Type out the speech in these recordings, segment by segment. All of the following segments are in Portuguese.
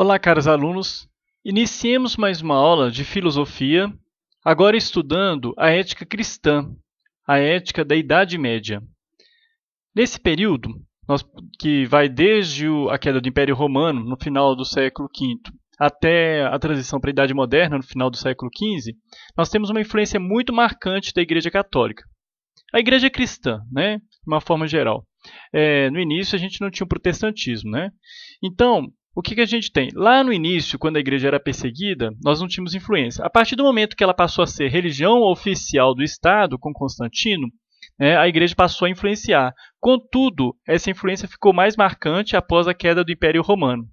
Olá, caros alunos! Iniciemos mais uma aula de filosofia, agora estudando a ética cristã, a ética da Idade Média. Nesse período, nós, que vai desde a queda do Império Romano, no final do século V, até a transição para a Idade Moderna, no final do século XV, nós temos uma influência muito marcante da Igreja Católica. A Igreja é Cristã, né, de uma forma geral. É, no início a gente não tinha o protestantismo, né? Então, o que, que a gente tem? Lá no início, quando a igreja era perseguida, nós não tínhamos influência. A partir do momento que ela passou a ser religião oficial do Estado, com Constantino, né, a igreja passou a influenciar. Contudo, essa influência ficou mais marcante após a queda do Império Romano.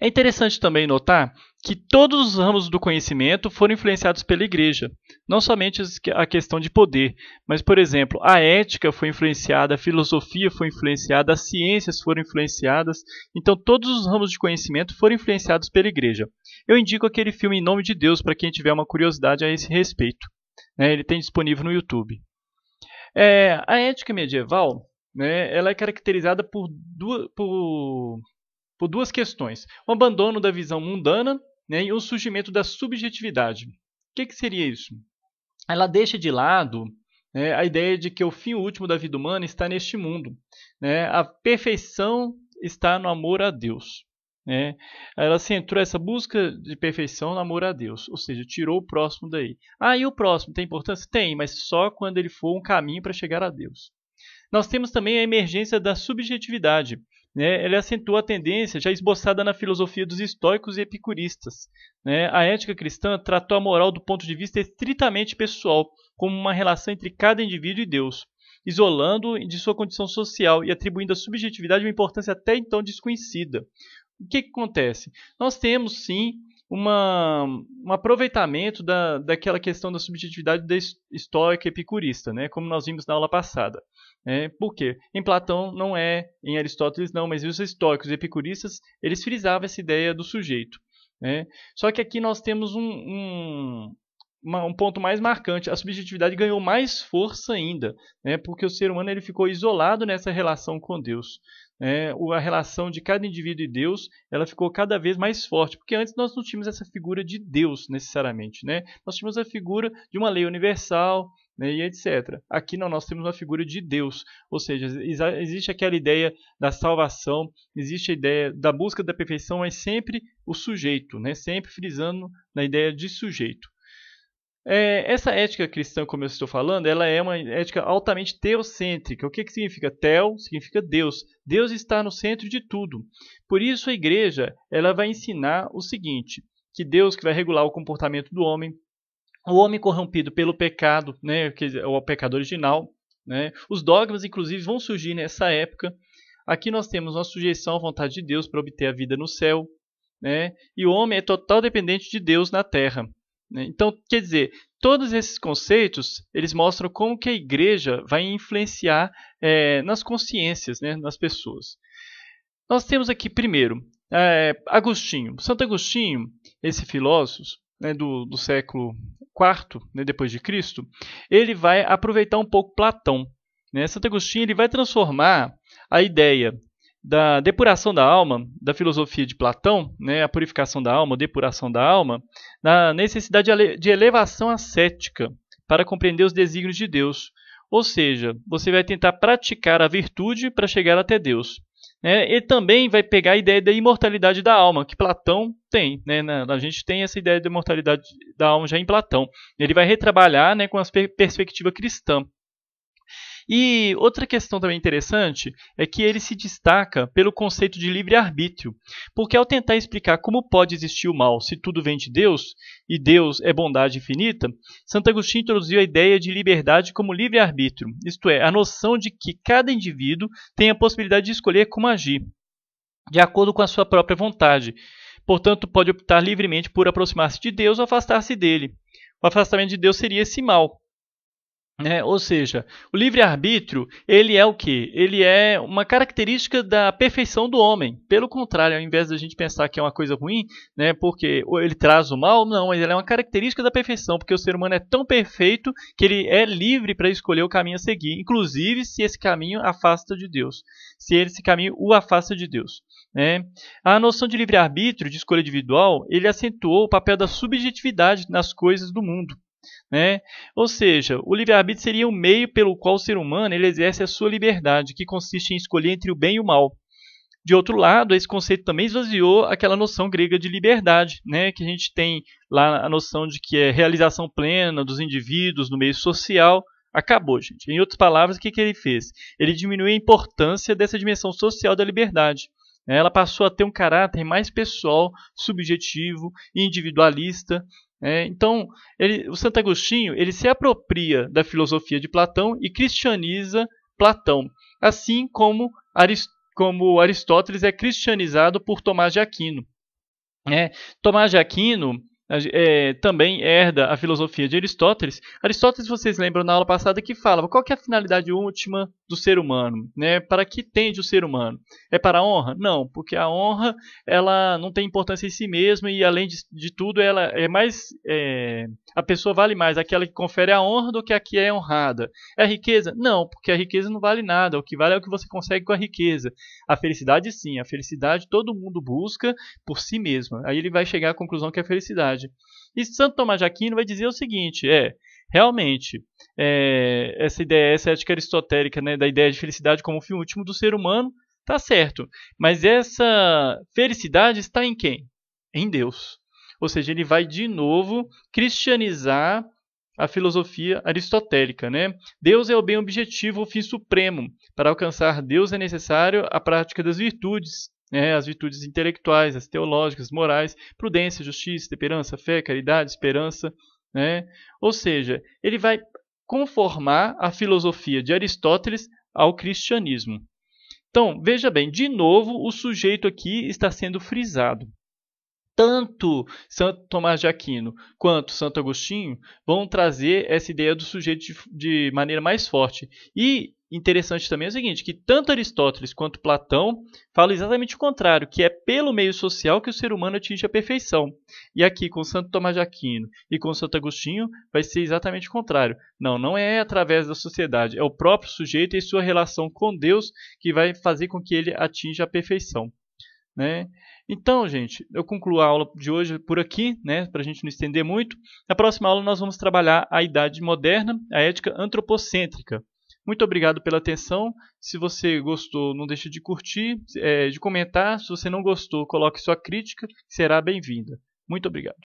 É interessante também notar que todos os ramos do conhecimento foram influenciados pela igreja, não somente a questão de poder, mas, por exemplo, a ética foi influenciada, a filosofia foi influenciada, as ciências foram influenciadas, então todos os ramos de conhecimento foram influenciados pela igreja. Eu indico aquele filme Em Nome de Deus para quem tiver uma curiosidade a esse respeito. Né, ele tem disponível no YouTube. É, a ética medieval né, ela é caracterizada por duas, por, por duas questões: o abandono da visão mundana né, e o surgimento da subjetividade. O que, que seria isso? Ela deixa de lado né, a ideia de que o fim último da vida humana está neste mundo. Né, a perfeição está no amor a Deus. Né? Ela centrou essa busca de perfeição no amor a Deus, ou seja, tirou o próximo daí. Ah, e o próximo tem importância? Tem, mas só quando ele for um caminho para chegar a Deus. Nós temos também a emergência da subjetividade, né, ele acentua a tendência já esboçada na filosofia dos estoicos e epicuristas. Né? A ética cristã tratou a moral do ponto de vista estritamente pessoal, como uma relação entre cada indivíduo e Deus, isolando de sua condição social e atribuindo à subjetividade uma importância até então desconhecida. O que, que acontece? Nós temos sim uma, um aproveitamento da, daquela questão da subjetividade da histórica epicurista, né? como nós vimos na aula passada. É, por quê? Em Platão não é, em Aristóteles não, mas os estoicos os epicuristas eles frisavam essa ideia do sujeito. Né? Só que aqui nós temos um, um, um ponto mais marcante. A subjetividade ganhou mais força ainda, né? porque o ser humano ele ficou isolado nessa relação com Deus. Né? A relação de cada indivíduo e Deus ela ficou cada vez mais forte, porque antes nós não tínhamos essa figura de Deus necessariamente. Né? Nós tínhamos a figura de uma lei universal, né, e etc. Aqui não, nós temos uma figura de Deus, ou seja, existe aquela ideia da salvação, existe a ideia da busca da perfeição, mas sempre o sujeito, né, sempre frisando na ideia de sujeito. É, essa ética cristã, como eu estou falando, ela é uma ética altamente teocêntrica. O que, que significa? Teo significa Deus. Deus está no centro de tudo. Por isso, a igreja ela vai ensinar o seguinte: que Deus que vai regular o comportamento do homem, o homem corrompido pelo pecado, né, o pecado original. Né, os dogmas, inclusive, vão surgir nessa época. Aqui nós temos uma sujeição à vontade de Deus para obter a vida no céu. Né, e o homem é total dependente de Deus na terra. Né? Então, quer dizer, todos esses conceitos eles mostram como que a igreja vai influenciar é, nas consciências, né, nas pessoas. Nós temos aqui primeiro é, Agostinho, Santo Agostinho, esse filósofo né, do, do, século IV né, depois de Cristo, ele vai aproveitar um pouco Platão. Né? Santo Agostinho ele vai transformar a ideia da depuração da alma, da filosofia de Platão, né, a purificação da alma, a depuração da alma, na necessidade de elevação ascética para compreender os desígnios de Deus. Ou seja, você vai tentar praticar a virtude para chegar até Deus. Né? E também vai pegar a ideia da imortalidade da alma, que Platão tem. Né? A gente tem essa ideia da imortalidade da alma já em Platão. Ele vai retrabalhar né, com a perspectiva cristã. E outra questão também interessante é que ele se destaca pelo conceito de livre-arbítrio, porque ao tentar explicar como pode existir o mal se tudo vem de Deus e Deus é bondade infinita, Santo Agostinho introduziu a ideia de liberdade como livre-arbítrio, isto é, a noção de que cada indivíduo tem a possibilidade de escolher como agir, de acordo com a sua própria vontade. Portanto, pode optar livremente por aproximar-se de Deus ou afastar-se dele. O afastamento de Deus seria esse mal, né? ou seja, o livre-arbítrio, ele é o que? Ele é uma característica da perfeição do homem. Pelo contrário, ao invés de a gente pensar que é uma coisa ruim, né, porque ele traz o mal, não, mas ele é uma característica da perfeição, porque o ser humano é tão perfeito que ele é livre para escolher o caminho a seguir, inclusive se esse caminho afasta de Deus, se esse caminho o afasta de Deus. Né? A noção de livre-arbítrio, de escolha individual, ele acentuou o papel da subjetividade nas coisas do mundo. Né? Ou seja, o livre-arbítrio seria o meio pelo qual o ser humano ele exerce a sua liberdade, que consiste em escolher entre o bem e o mal. De outro lado, esse conceito também esvaziou aquela noção grega de liberdade, né, que a gente tem lá a noção de que é realização plena dos indivíduos no meio social. Acabou, gente. Em outras palavras, o que, que ele fez? Ele diminuiu a importância dessa dimensão social da liberdade. Né? Ela passou a ter um caráter mais pessoal, subjetivo e individualista, é, então, ele, o Santo Agostinho ele se apropria da filosofia de Platão e cristianiza Platão, assim como, Arist, como Aristóteles é cristianizado por Tomás de Aquino. É, Tomás de Aquino é, também herda a filosofia de Aristóteles. Aristóteles, vocês lembram na aula passada que falava qual que é a finalidade última do ser humano, né? Para que tende o ser humano? É para a honra? Não, porque a honra ela não tem importância em si mesma e além de, de tudo ela é mais é, a pessoa vale mais aquela que confere a honra do que a que é honrada. É a riqueza? Não, porque a riqueza não vale nada. O que vale é o que você consegue com a riqueza. A felicidade sim, a felicidade todo mundo busca por si mesmo. Aí ele vai chegar à conclusão que é a felicidade verdade. E Santo Tomás de Aquino vai dizer o seguinte: é realmente é, essa ideia, essa ética aristotélica né, da ideia de felicidade como fim último do ser humano, tá certo. Mas essa felicidade está em quem? Em Deus. Ou seja, ele vai de novo cristianizar a filosofia aristotélica, né? Deus é o bem objetivo, o fim supremo. Para alcançar Deus é necessário a prática das virtudes, né, as virtudes intelectuais, as teológicas, morais, prudência, justiça, temperança, fé, caridade, esperança. Né? Ou seja, ele vai conformar a filosofia de Aristóteles ao cristianismo. Então, veja bem, de novo, o sujeito aqui está sendo frisado tanto Santo Tomás de Aquino quanto Santo Agostinho vão trazer essa ideia do sujeito de, de, maneira mais forte. E interessante também é o seguinte, que tanto Aristóteles quanto Platão falam exatamente o contrário, que é pelo meio social que o ser humano atinge a perfeição. E aqui com Santo Tomás de Aquino e com Santo Agostinho vai ser exatamente o contrário. Não, não é através da sociedade, é o próprio sujeito e sua relação com Deus que vai fazer com que ele atinja a perfeição. Né? Então, gente, eu concluo a aula de hoje por aqui, né, para a gente não estender muito. Na próxima aula, nós vamos trabalhar a Idade Moderna, a ética antropocêntrica. Muito obrigado pela atenção. Se você gostou, não deixe de curtir, eh, de comentar. Se você não gostou, coloque sua crítica, será bem-vinda. Muito obrigado.